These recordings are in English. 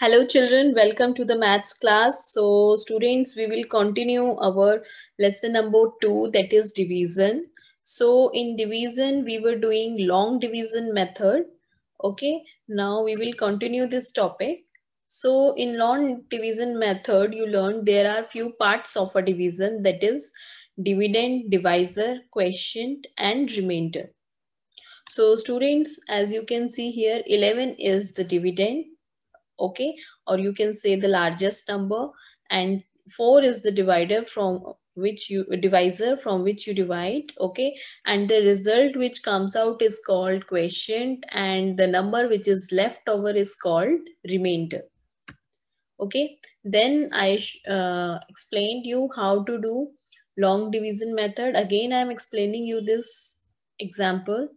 Hello children, welcome to the maths class. So students, we will continue our lesson number two that is division. So in division, we were doing long division method. Okay, now we will continue this topic. So in long division method, you learned there are few parts of a division that is dividend, divisor, quotient and remainder. So students, as you can see here, 11 is the dividend, okay or you can say the largest number and 4 is the divider from which you divisor from which you divide okay and the result which comes out is called quotient and the number which is left over is called remainder okay then i uh, explained you how to do long division method again i am explaining you this example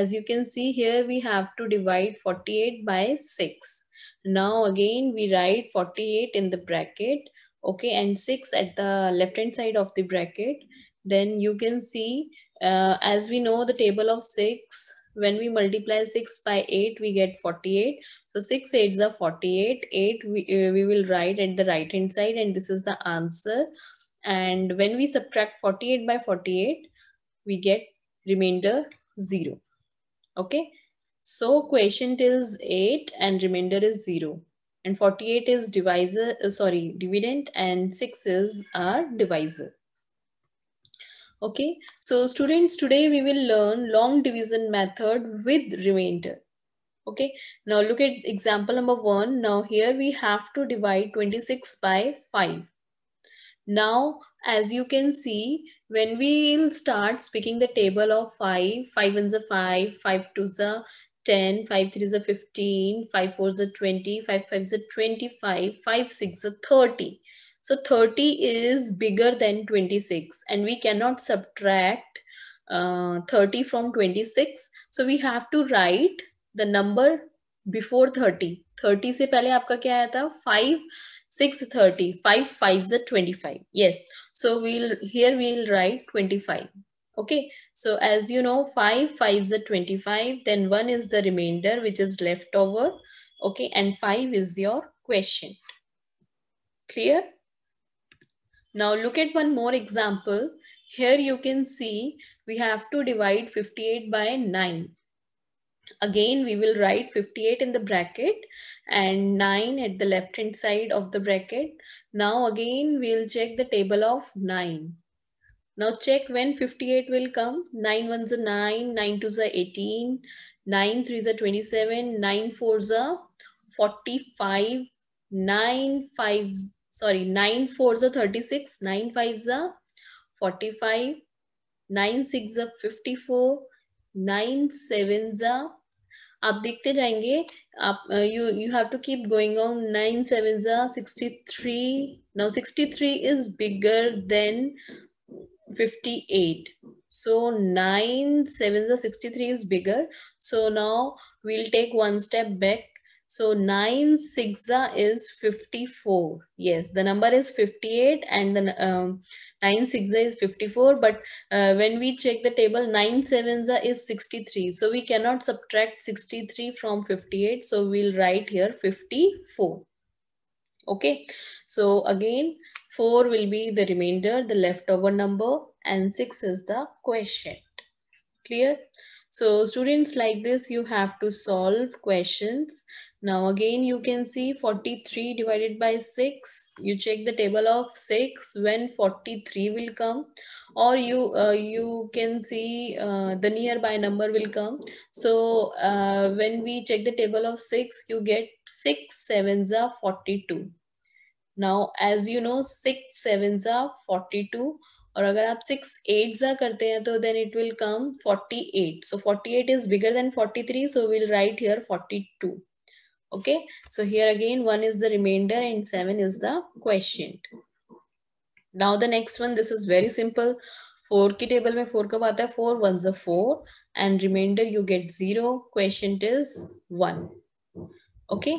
as you can see here we have to divide 48 by 6 now again, we write 48 in the bracket, okay, and 6 at the left hand side of the bracket. Then you can see, uh, as we know, the table of 6, when we multiply 6 by 8, we get 48. So 6 8s are 48. 8 we, uh, we will write at the right hand side and this is the answer. And when we subtract 48 by 48, we get remainder 0. Okay. So quotient is 8 and remainder is 0. And 48 is divisor, uh, sorry, dividend and 6 is our divisor. Okay, so students, today we will learn long division method with remainder. Okay, now look at example number 1. Now here we have to divide 26 by 5. Now, as you can see, when we start speaking the table of 5, 5 ones are 5, 5 twos are 10, 5 3 is a 15, 5 4 is a 20, 5 5 is a 25, 5 6 is a 30. So 30 is bigger than 26 and we cannot subtract uh, 30 from 26. So we have to write the number before 30. 30 se pehle आपका kya आया 5 6 30 5 5 is a 25. Yes. So we'll here we'll write 25. Okay, so as you know, 5 5s are 25, then 1 is the remainder which is left over. Okay, and 5 is your question. Clear? Now look at one more example. Here you can see we have to divide 58 by 9. Again, we will write 58 in the bracket and 9 at the left hand side of the bracket. Now again, we'll check the table of 9. Now check when 58 will come. 9 ones are 9, 9 twos are 18, 9 threes are 27, 9 fours are 45, 9 fives, sorry, 9 fours are 36, 9 fives are 45, 9 six are 54, 9 sevens are आप देखते जाएंगे आप you you have to keep going on nine seven sixty three now sixty three is bigger than 58 so 9 7, are 63 is bigger so now we'll take one step back so 9 6 is 54 yes the number is 58 and then um, 9 6 is 54 but uh, when we check the table 9 7 is 63 so we cannot subtract 63 from 58 so we'll write here 54 okay so again 4 will be the remainder, the leftover number, and 6 is the quotient. Clear? So students like this, you have to solve questions. Now again, you can see 43 divided by 6. You check the table of 6 when 43 will come or you uh, you can see uh, the nearby number will come. So uh, when we check the table of 6, you get 6 sevens are 42. Now as you know six seven सा forty two और अगर आप six eight सा करते हैं तो then it will come forty eight so forty eight is bigger than forty three so will write here forty two okay so here again one is the reminder and seven is the question now the next one this is very simple four की table में four कब आता है four one जो four and reminder you get zero question is one okay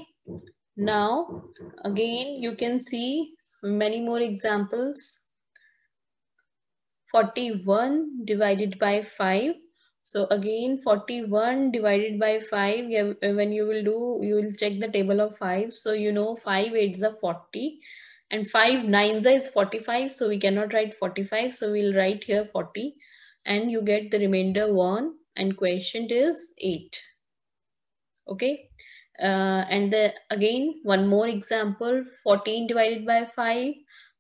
Now, again, you can see many more examples. 41 divided by 5. So again, 41 divided by 5, when you will do, you will check the table of 5. So you know 5 8s are 40 and 5 nines is 45. So we cannot write 45. So we'll write here 40 and you get the remainder 1 and quotient is 8. Okay uh, and the, again one more example 14 divided by 5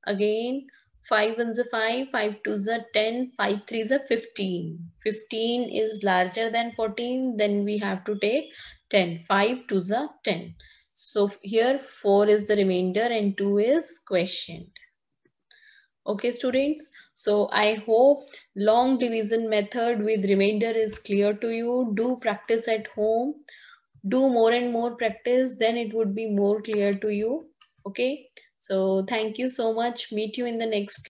again 5 ones are 5 5 twos are 10 5 threes are 15 15 is larger than 14 then we have to take 10 5 twos are 10 so here 4 is the remainder and 2 is questioned okay students so i hope long division method with remainder is clear to you do practice at home do more and more practice then it would be more clear to you okay so thank you so much meet you in the next